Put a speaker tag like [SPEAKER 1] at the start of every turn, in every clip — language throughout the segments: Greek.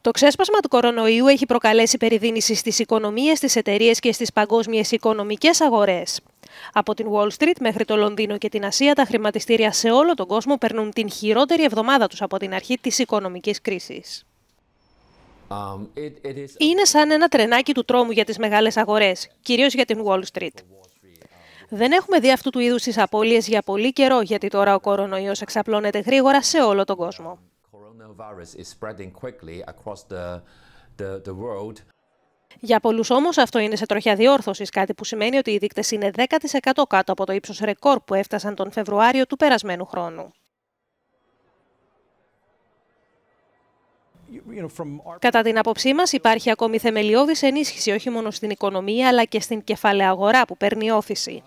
[SPEAKER 1] Το ξέσπασμα του κορονοϊού έχει προκαλέσει περιδίνηση στις οικονομίες, στις εταιρείες και στις παγκόσμιες οικονομικές αγορές. Από την Wall Street μέχρι το Λονδίνο και την Ασία, τα χρηματιστήρια σε όλο τον κόσμο περνούν την χειρότερη εβδομάδα τους από την αρχή της οικονομικής κρίσης. Um, Είναι σαν ένα τρενάκι του τρόμου για τις μεγάλες αγορές, κυρίως για την Wall Street. Δεν έχουμε δει αυτού του είδους τις απώλειες για πολύ καιρό, γιατί τώρα ο κορονοϊός εξαπλώνεται γρήγορα σε όλο τον κόσμο is spreading quickly across the, the, the world. Για πολλούς όμως, αυτό είναι σε τροχιά διόρθωσης, κάτι που σημαίνει ότι οι δείκτες είναι 10% κάτω από το ύψος ρεκόρ που έφτασαν τον Φεβρουάριο του περασμένου χρόνου. Κατά την άποψή μας, υπάρχει ακόμη θεμελιώδης ενίσχυση όχι μόνο στην οικονομία αλλά και στην κεφαλαία αγορά που παίρνει όθηση.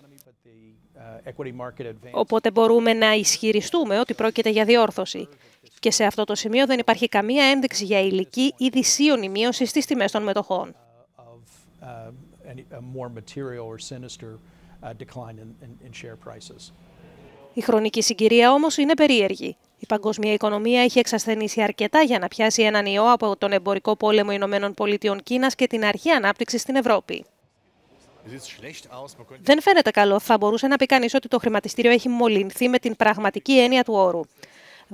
[SPEAKER 1] Uh, Οπότε μπορούμε να ισχυριστούμε ότι πρόκειται για διόρθωση. Και σε αυτό το σημείο δεν υπάρχει καμία ένδειξη για υλική ή δυσίωνη μείωση στις τιμές των μετοχών. Uh, uh, η χρονική συγκυρία όμως είναι περίεργη. Η παγκόσμια οικονομία έχει εξασθενήσει αρκετά για να πιάσει έναν ιό από τον εμπορικό πόλεμο Ηνωμένων Πολιτειών Κίνας και την αρχή ανάπτυξη στην Ευρώπη. Δεν φαίνεται καλό. Θα μπορούσε να πει κανείς ότι το χρηματιστήριο έχει μολυνθεί με την πραγματική έννοια του όρου.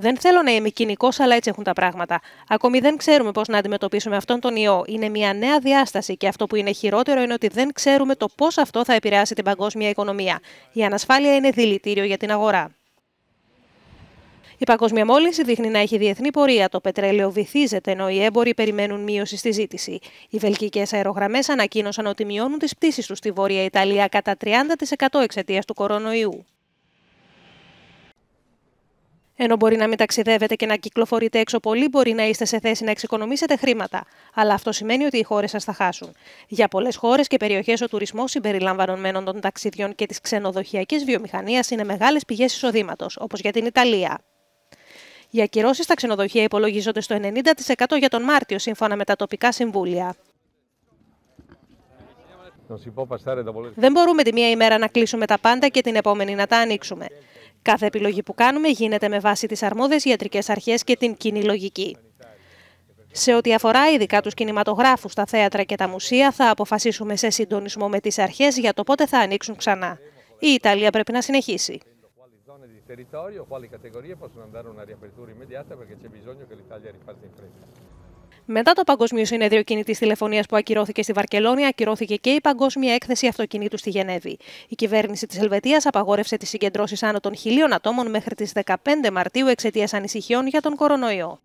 [SPEAKER 1] Δεν θέλω να είμαι κοινικός, αλλά έτσι έχουν τα πράγματα. Ακόμη δεν ξέρουμε πώς να αντιμετωπίσουμε αυτόν τον ιό. Είναι μια νέα διάσταση και αυτό που είναι χειρότερο είναι ότι δεν ξέρουμε το πώς αυτό θα επηρεάσει την παγκόσμια οικονομία. Η ανασφάλεια είναι δηλητήριο για την αγορά. Η παγκόσμια μόλυνση δείχνει να έχει διεθνή πορεία. Το πετρέλαιο βυθίζεται, ενώ οι έμποροι περιμένουν μείωση στη ζήτηση. Οι βελγικές αερογραμμές ανακοίνωσαν ότι μειώνουν τις πτήσεις τους στη Βόρεια Ιταλία κατά 30% εξαιτίας του κορονοϊού. Ενώ μπορεί να μην ταξιδεύετε και να κυκλοφορείτε έξω πολύ, μπορεί να είστε σε θέση να εξοικονομήσετε χρήματα. Αλλά αυτό σημαίνει ότι οι χώρες σας θα χάσουν. Για πολλές χώρες και περιοχές, ο τουρισμός συμπεριλαμβανομένων των ταξιδιών και της ξενοδοχειακής βιομηχανίας είναι μεγάλες πηγές εισοδήματος, όπως για την Ιταλία. Οι ακυρώσεις στα ξενοδοχεία υπολογίζονται στο 90% για τον Μάρτιο, σύμφωνα με τα τοπικά συμβούλια. Δεν μπορούμε τη μία ημέρα να κλείσουμε τα πάντα και την επόμενη να τα ανοίξουμε. Κάθε επιλογή που κάνουμε γίνεται με βάση τις αρμόδιες ιατρικές αρχές και την κοινή λογική. Σε ό,τι αφορά ειδικά τους κινηματογράφους, τα θέατρα και τα μουσεία, θα αποφασίσουμε σε συντονισμό με τις αρχές για το πότε θα ανοίξουν ξανά. Η Ιταλία πρέπει να συνεχίσει. Μετά το Παγκοσμίο Συνέδριο Κινητής Τηλεφωνίας που ακυρώθηκε στη Βαρκελόνη, ακυρώθηκε και η Παγκόσμια Έκθεση Αυτοκινήτου στη Γενέβη. Η κυβέρνηση της Ελβετίας απαγόρευσε τις συγκεντρώσεις άνω των χιλίων ατόμων μέχρι τις 15 Μαρτίου εξαιτίας ανησυχιών για τον κορονοϊό.